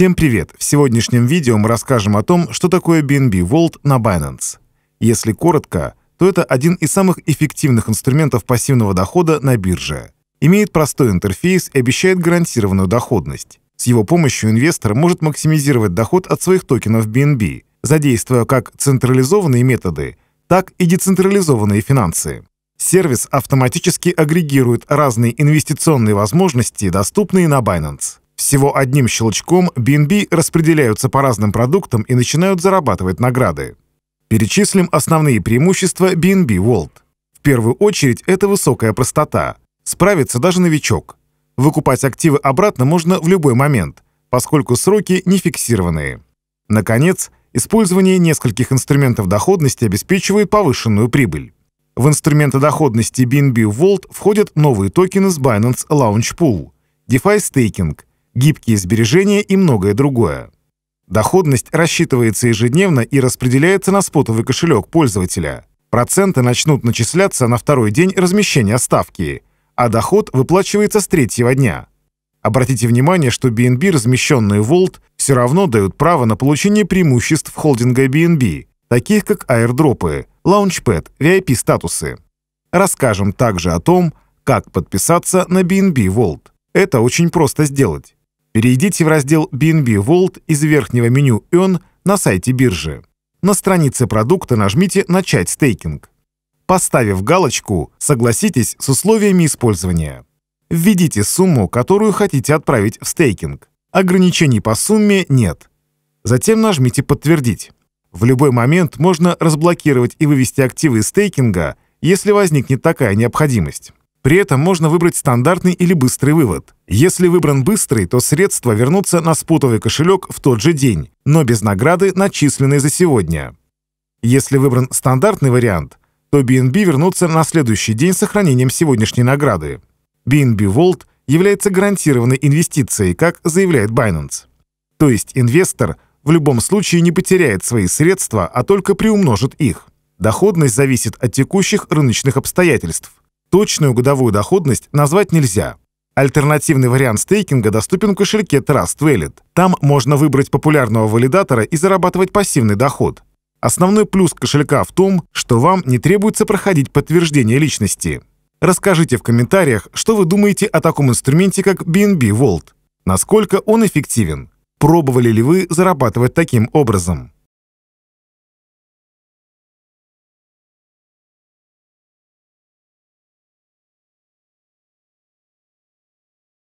Всем привет! В сегодняшнем видео мы расскажем о том, что такое BNB Vault на Binance. Если коротко, то это один из самых эффективных инструментов пассивного дохода на бирже. Имеет простой интерфейс и обещает гарантированную доходность. С его помощью инвестор может максимизировать доход от своих токенов BNB, задействуя как централизованные методы, так и децентрализованные финансы. Сервис автоматически агрегирует разные инвестиционные возможности, доступные на Binance. Всего одним щелчком BNB распределяются по разным продуктам и начинают зарабатывать награды. Перечислим основные преимущества BNB World. В первую очередь это высокая простота. Справится даже новичок. Выкупать активы обратно можно в любой момент, поскольку сроки не фиксированные. Наконец, использование нескольких инструментов доходности обеспечивает повышенную прибыль. В инструменты доходности BNB Vault входят новые токены с Binance Launch Pool, DeFi Staking, гибкие сбережения и многое другое. Доходность рассчитывается ежедневно и распределяется на спотовый кошелек пользователя. Проценты начнут начисляться на второй день размещения ставки, а доход выплачивается с третьего дня. Обратите внимание, что BNB, размещенные в Volt, все равно дают право на получение преимуществ холдинга BNB, таких как аирдропы, лаунчпэд, VIP-статусы. Расскажем также о том, как подписаться на BNB Vault. Это очень просто сделать. Перейдите в раздел BNB Vault из верхнего меню Earn на сайте биржи. На странице продукта нажмите «Начать стейкинг». Поставив галочку, согласитесь с условиями использования. Введите сумму, которую хотите отправить в стейкинг. Ограничений по сумме нет. Затем нажмите «Подтвердить». В любой момент можно разблокировать и вывести активы стейкинга, если возникнет такая необходимость. При этом можно выбрать стандартный или быстрый вывод. Если выбран быстрый, то средства вернутся на спотовый кошелек в тот же день, но без награды, начисленной за сегодня. Если выбран стандартный вариант, то BNB вернутся на следующий день с сохранением сегодняшней награды. BNB Vault является гарантированной инвестицией, как заявляет Binance. То есть инвестор в любом случае не потеряет свои средства, а только приумножит их. Доходность зависит от текущих рыночных обстоятельств. Точную годовую доходность назвать нельзя. Альтернативный вариант стейкинга доступен в кошельке Trust Wallet. Там можно выбрать популярного валидатора и зарабатывать пассивный доход. Основной плюс кошелька в том, что вам не требуется проходить подтверждение личности. Расскажите в комментариях, что вы думаете о таком инструменте, как BNB Vault. Насколько он эффективен? Пробовали ли вы зарабатывать таким образом?